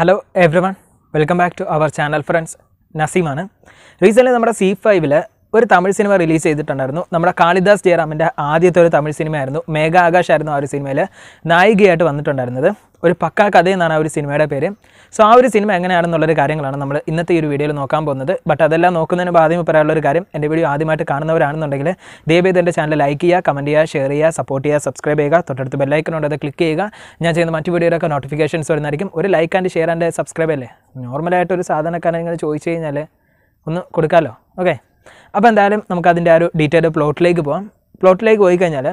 hello everyone welcome back to our channel friends നസീമാണ് recent നമ്മുടെ C ഫൈവിൽ ഒരു തമിഴ് സിനിമ റിലീസ് ചെയ്തിട്ടുണ്ടായിരുന്നു നമ്മുടെ കാളിദാസ് ജയറാമിൻ്റെ ആദ്യത്തെ ഒരു തമിഴ് സിനിമയായിരുന്നു മേഘ ആയിരുന്നു ആ ഒരു സിനിമയിൽ നായികയായിട്ട് വന്നിട്ടുണ്ടായിരുന്നത് ഒരു പക്കാ കഥ എന്നാണ് ആ ഒരു സിനിമയുടെ പേര് സോ ആ ഒരു സിനിമ എങ്ങനെയാണെന്നുള്ളൊരു കാര്യങ്ങളാണ് നമ്മൾ ഇന്നത്തെ ഈ ഒരു വീഡിയോയിൽ നോക്കാൻ പോകുന്നത് ബട്ട് അതെല്ലാം നോക്കുന്നതിന് ആദ്യം പറയാനുള്ള ഒരു കാര്യം എൻ്റെ വീഡിയോ ആദ്യമായിട്ട് കാണുന്നവരാണെന്നുണ്ടെങ്കിൽ ദയവേത് എൻ്റെ ചാനൽ ലൈക്ക് ചെയ്യുക കമൻറ്റ് ചെയ്യുക ഷെയർ ചെയ്യുക സപ്പോർട്ട് ചെയ്യുക സബ്സ്ക്രൈബ് ചെയ്യുക തൊട്ടടുത്ത് ബെല്ലൈക്കനുണ്ട് അത് ക്ലിക്ക് ചെയ്യുക ഞാൻ ചെയ്യുന്ന മറ്റു വീഡിയോയിലൊക്കെ നോട്ടിഫിക്കേഷൻസ് വരുന്നതായിരിക്കും ഒരു like and share and subscribe അല്ലേ നോർമലായിട്ടൊരു ഒരു നിങ്ങൾ ചോദിച്ചു കഴിഞ്ഞാൽ ഒന്ന് കൊടുക്കാമല്ലോ ഓക്കെ അപ്പോൾ എന്തായാലും നമുക്ക് ആ ഒരു ഡീറ്റെയിൽഡ് പ്ലോട്ടിലേക്ക് പോകാം പ്ലോട്ടിലേക്ക് പോയി കഴിഞ്ഞാൽ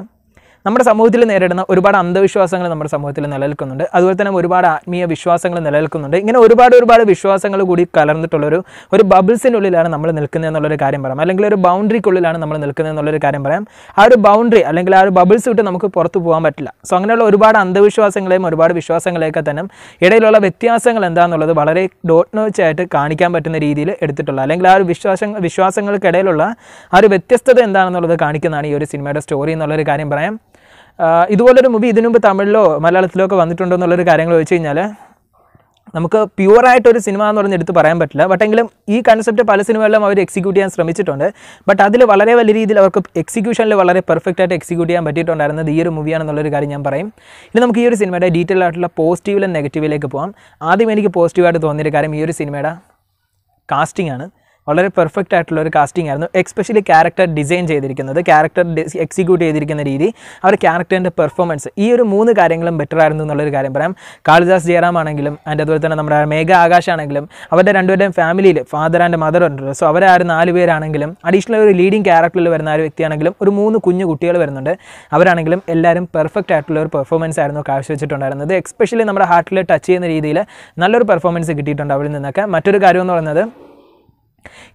നമ്മുടെ സമൂഹത്തിൽ നേരിടുന്ന ഒരുപാട് അന്ധവിശ്വാസങ്ങൾ നമ്മുടെ സമൂഹത്തിൽ നിലനിൽക്കുന്നുണ്ട് അതുപോലെ തന്നെ ഒരുപാട് ആത്മീയ വിശ്വാസങ്ങൾ നിലനിൽക്കുന്നുണ്ട് ഇങ്ങനെ ഒരുപാട് ഒരുപാട് വിശ്വാസങ്ങൾ കൂടി കലർന്നിട്ടുള്ളൊരു ഒരു ബബിൾസിനുള്ളിലാണ് നമ്മൾ നിൽക്കുന്നത് എന്നുള്ളൊരു കാര്യം പറയാം അല്ലെങ്കിൽ ഒരു ബൗണ്ടറിക്കുള്ളിലാണ് നമ്മൾ നിൽക്കുന്നത് എന്നുള്ളൊരു കാര്യം പറയാം ആ ഒരു ബൗണ്ടറി അല്ലെങ്കിൽ ആ ഒരു ബബിൾസ് വിട്ട് നമുക്ക് പുറത്തു പോകാൻ പറ്റില്ല സോ അങ്ങനെയുള്ള ഒരുപാട് അന്ധവിശ്വാസങ്ങളെയും ഒരുപാട് വിശ്വാസങ്ങളെയൊക്കെ തന്നെ ഇടയിലുള്ള വ്യത്യാസങ്ങൾ എന്താണെന്നുള്ളത് വളരെ ഡോട്ട് നോച്ചായിട്ട് കാണിക്കാൻ പറ്റുന്ന രീതിയിൽ എടുത്തിട്ടുള്ള അല്ലെങ്കിൽ ആ ഒരു വിശ്വാസ വിശ്വാസങ്ങൾക്കിടയിലുള്ള ആ ഒരു വ്യത്യസ്തത എന്താണെന്നുള്ളത് കാണിക്കുന്നതാണ് ഈ ഒരു സിനിമയുടെ സ്റ്റോറി എന്നുള്ളൊരു കാര്യം പറയാം ഇതുപോലൊരു മൂവി ഇതിനു മുമ്പ് തമിഴിലോ മലയാളത്തിലോ ഒക്കെ വന്നിട്ടുണ്ടോ എന്നുള്ളൊരു കാര്യങ്ങൾ ചോദിച്ചു കഴിഞ്ഞാൽ നമുക്ക് പ്യുവറായിട്ടൊരു സിനിമ എന്ന് പറഞ്ഞ് എടുത്ത് പറയാൻ പറ്റില്ല ബട്ടെങ്കിലും ഈ കൺസെപ്റ്റ് പല സിനിമകളിലും അവർ എക്സിക്യൂട്ട് ചെയ്യാൻ ശ്രമിച്ചിട്ടുണ്ട് ബട്ട് അതിൽ വളരെ വലിയ രീതിയിൽ അവർക്ക് എക്സിക്യൂഷനിൽ വളരെ പെർഫെക്റ്റ് ആയിട്ട് എക്സിക്യൂട്ട് ചെയ്യാൻ പറ്റിയിട്ടുണ്ടായിരുന്നത് ഈ ഒരു മൂവിയാണെന്നുള്ളൊരു കാര്യം ഞാൻ പറയും ഇനി നമുക്ക് ഈ ഒരു സിനിമയുടെ ഡീറ്റെയിൽ ആയിട്ടുള്ള പോസിറ്റീവിലും നെഗറ്റീവിലേക്ക് പോകാം ആദ്യം എനിക്ക് പോസിറ്റീവായിട്ട് തോന്നിയൊരു കാര്യം ഈ ഒരു സിനിമയുടെ കാസ്റ്റിംഗ് ആണ് വളരെ പെർഫെക്റ്റ് ആയിട്ടുള്ള ഒരു കാസ്റ്റിംഗ് ആയിരുന്നു എക്സ്പെഷ്യലി ക്യാരക്ടർ ഡിസൈൻ ചെയ്തിരിക്കുന്നത് ക്യാരക്ടർ എക്സിക്യൂട്ട് ചെയ്തിരിക്കുന്ന രീതി അവരുടെ ക്യാരക്ടറിൻ്റെ പെർഫോമൻസ് ഈ ഒരു മൂന്ന് കാര്യങ്ങളും ബെറ്റർ ആയിരുന്നു എന്നുള്ളൊരു കാര്യം പറയാം കാളിദാസ് ജയറാം ആണെങ്കിലും അതിൻ്റെ അതുപോലെ തന്നെ നമ്മുടെ മേഘ ആകാശ് ആണെങ്കിലും അവരുടെ രണ്ടുപേരുടെയും ഫാമിലിയിൽ ഫാദർ ആൻഡ് മദർ ഉണ്ട് സോ അവരെ ആ ഒരു നാല് പേരാണെങ്കിലും അഡീഷണൽ ഒരു ലീഡിങ് ക്യാരക്ടറിൽ വരുന്ന ഒരു വ്യക്തിയാണെങ്കിലും ഒരു മൂന്ന് കുഞ്ഞു കുട്ടികൾ വരുന്നുണ്ട് അവരാണെങ്കിലും എല്ലാവരും പെർഫെക്റ്റ് ആയിട്ടുള്ള ഒരു പെർഫോമൻസ് ആയിരുന്നു കാഴ്ചവെച്ചിട്ടുണ്ടായിരുന്നത് എക്സ്പെഷ്യലി നമ്മുടെ ഹാർട്ടിൽ ടച്ച് ചെയ്യുന്ന രീതിയിൽ നല്ലൊരു പെർഫോമൻസ് കിട്ടിയിട്ടുണ്ട് അവരിൽ നിന്നൊക്കെ മറ്റൊരു കാര്യം എന്ന് പറയുന്നത്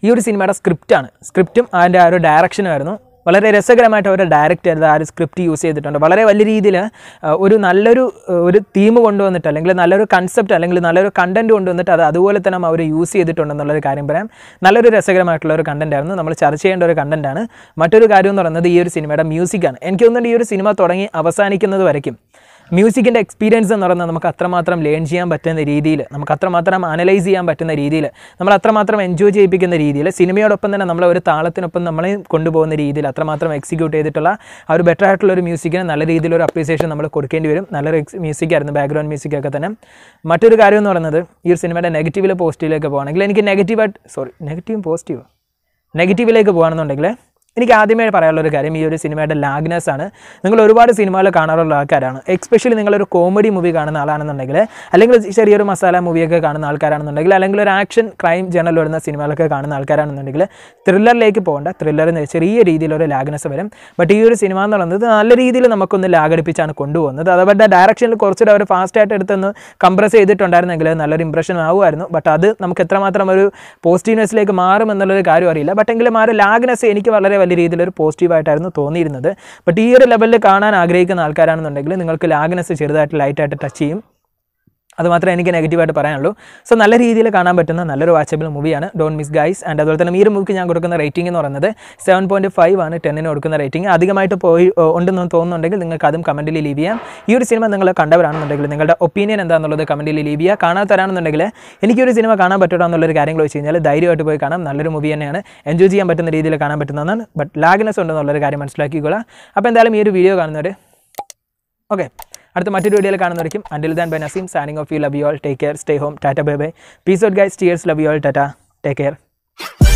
ഈ ഒരു സിനിമയുടെ സ്ക്രിപ്റ്റാണ് സ്ക്രിപ്റ്റും അതിൻ്റെ ആ ഒരു ഡയറക്ഷനുമായിരുന്നു വളരെ രസകരമായിട്ട് അവരുടെ ഡയറക്റ്റ് ചെയ്ത് ആ ഒരു സ്ക്രിപ്റ്റ് യൂസ് ചെയ്തിട്ടുണ്ട് വളരെ വലിയ രീതിയിൽ ഒരു നല്ലൊരു ഒരു തീം കൊണ്ടുവന്നിട്ട് അല്ലെങ്കിൽ നല്ലൊരു കൺസെപ്റ്റ് അല്ലെങ്കിൽ നല്ലൊരു കണ്ടൻറ്റ് കൊണ്ടുവന്നിട്ട് അത് അതുപോലെ തന്നെ അവർ യൂസ് ചെയ്തിട്ടുണ്ടെന്നുള്ളൊരു കാര്യം പറയാം നല്ലൊരു രസകരമായിട്ടുള്ള ഒരു കണ്ടൻ്റ് ആയിരുന്നു നമ്മൾ ചർച്ച ചെയ്യേണ്ട ഒരു ആണ് മറ്റൊരു കാര്യം എന്ന് പറയുന്നത് ഈ ഒരു സിനിമയുടെ മ്യൂസിക്കാണ് എനിക്ക് തോന്നുന്നുണ്ട് ഈ ഒരു സിനിമ തുടങ്ങി അവസാനിക്കുന്നത് വരയ്ക്കും മ്യൂസിക്കിൻ്റെ എക്സ്പീരിയൻസ് എന്ന് പറയുന്നത് നമുക്ക് അത്രമാത്രം ലേൺ ചെയ്യാൻ പറ്റുന്ന രീതിയിൽ നമുക്ക് അത്രമാത്രം അനലൈസ് ചെയ്യാൻ പറ്റുന്ന രീതിയിൽ നമ്മൾ അത്രമാത്രം എൻജോയ് ചെയ്യിപ്പിക്കുന്ന രീതിയിൽ സിനിമയോടൊപ്പം തന്നെ നമ്മളെ ഒരു താളത്തിനൊപ്പം നമ്മളെ കൊണ്ടുപോകുന്ന രീതിയിൽ അത്രമാത്രം എക്സിക്യൂട്ട് ചെയ്തിട്ടുള്ള ആ ഒരു ബെറ്റർ ആയിട്ടുള്ള ഒരു മ്യൂസിക്കിന് നല്ല രീതിയിലൊരു അപ്രീസിയേഷൻ നമ്മൾ കൊടുക്കേണ്ടി വരും നല്ലൊരു മ്യൂസിക്കായിരുന്നു ബാക്ക്ഗ്രൗണ്ട് മ്യൂസിക്കൊക്കെ തന്നെ മറ്റൊരു കാര്യം എന്ന് പറയുന്നത് ഈ ഒരു സിനിമയുടെ നെഗറ്റീവിലെ പോസിറ്റീവിലേക്ക് പോകുകയാണെങ്കിൽ എനിക്ക് നെഗറ്റീവായിട്ട് സോറി നെഗറ്റീവും പോസിറ്റീവ് നെഗറ്റീവിലേക്ക് പോകുകയാണെന്നുണ്ടെങ്കിൽ എനിക്ക് ആദ്യമേ പറയാനുള്ള ഒരു കാര്യം ഈ ഒരു സിനിമയുടെ ലാഗ്നസ് ആണ് നിങ്ങൾ ഒരുപാട് സിനിമകൾ കാണാറുള്ള ആൾക്കാരാണ് എക്സ്പെഷ്യലി നിങ്ങളൊരു കോമഡി മൂവി കാണുന്ന ആളാണെന്നുണ്ടെങ്കിൽ അല്ലെങ്കിൽ ചെറിയൊരു മസാല മൂവിയൊക്കെ കാണുന്ന ആൾക്കാരാണെന്നുണ്ടെങ്കിൽ അല്ലെങ്കിൽ ഒരു ആക്ഷൻ ക്രൈം ജേണൽ വരുന്ന സിനിമകളൊക്കെ കാണുന്ന ആൾക്കാരാണെന്നുണ്ടെങ്കിൽ ത്രില്ലറിലേക്ക് പോകേണ്ട ത്രില്ലറിന് ചെറിയ രീതിയിലൊരു ലാഗ്നസ് വരും ബട്ട് ഈ ഒരു സിനിമ എന്ന് പറയുന്നത് നല്ല രീതിയിൽ നമുക്കൊന്ന് ലാഗടിപ്പിച്ചാണ് കൊണ്ടുപോകുന്നത് അതവരുടെ ഡയറക്ഷനിൽ കുറച്ചുകൂടെ അവർ ഫാസ്റ്റായിട്ട് എടുത്തൊന്ന് കംപ്രസ് ചെയ്തിട്ടുണ്ടായിരുന്നെങ്കിൽ നല്ലൊരു ഇംപ്രഷൻ ആവുമായിരുന്നു ബട്ട് അത് നമുക്ക് എത്രമാത്രം ഒരു പോസിറ്റീവ്നെസ്സിലേക്ക് മാറും എന്നുള്ളൊരു കാര്യം അറിയില്ല ബട്ട് എങ്കിലും ആ ഒരു ലാഗ്നസ് എനിക്ക് വളരെ വലിയ രീതിയിലൊരു പോസിറ്റീവായിട്ടായിരുന്നു തോന്നിയിരുന്നത് ബട്ട് ഈ ഒരു ലെവലിൽ കാണാൻ ആഗ്രഹിക്കുന്ന ആൾക്കാരാണെന്നുണ്ടെങ്കിൽ നിങ്ങൾക്ക് ലാഗ്നസ് ചെറുതായിട്ട് ലൈറ്റായിട്ട് ടച്ച് ചെയ്യും അത് മാത്രമേ എനിക്ക് നെഗറ്റീവായിട്ട് പറയാനുള്ളൂ സോ നല്ല രീതിയിൽ കാണാൻ പറ്റുന്ന നല്ലൊരു വാച്ചബിൾ മൂവിയാണ് ഡോൺ മിസ് ഗൈസ് ആൻഡ് അതുപോലെ തന്നെ ഈ ഒരു മൂവിക്ക് ഞാൻ കൊടുക്കുന്ന റേറ്റിംഗ് എന്ന് പറയുന്നത് സെവൻ പോയിൻറ്റ് ഫൈവ് ആണ് ടെന്നിന് കൊടുക്കുന്ന റേറ്റിംഗ് അധികമായിട്ട് പോയി ഉണ്ടെന്ന് തോന്നുന്നുണ്ടെങ്കിൽ നിങ്ങൾക്ക് അതും കമൻറ്റിൽ ലീവ് ചെയ്യാം ഈ ഒരു സിനിമ നിങ്ങൾ കണ്ടവരാണെന്നുണ്ടെങ്കിൽ നിങ്ങളുടെ ഒപ്പീനിയൻ എന്താണെന്നുള്ളത് കമൻറ്റിൽ ലീവ് ചെയ്യുക കാണാത്തവരാണെന്നുണ്ടെങ്കിൽ എനിക്കൊരു സിനിമ കാണാൻ പറ്റുമോ എന്നുള്ളൊരു കാര്യങ്ങൾ വെച്ച് കഴിഞ്ഞാൽ ധൈര്യമായിട്ട് പോയി കാണാം നല്ലൊരു മൂവി തന്നെയാണ് എൻജോയ് ചെയ്യാൻ പറ്റുന്ന രീതിയിൽ കാണാൻ പറ്റുന്നതാണ് ബട്ട് ലാഗ്നെസ് ഉണ്ടെന്നുള്ളൊരു കാര്യം മനസ്സിലാക്കിക്കൊള്ളാം അപ്പോൾ എന്തായാലും ഈ ഒരു വീഡിയോ കാണുന്നവർ ഓക്കെ അടുത്ത മറ്റൊരു വീഡിയോയിൽ കാണുന്നതായിരിക്കും until then bye Naseem signing off you love you all take care stay home tata bye bye peace out guys cheers love you all tata take care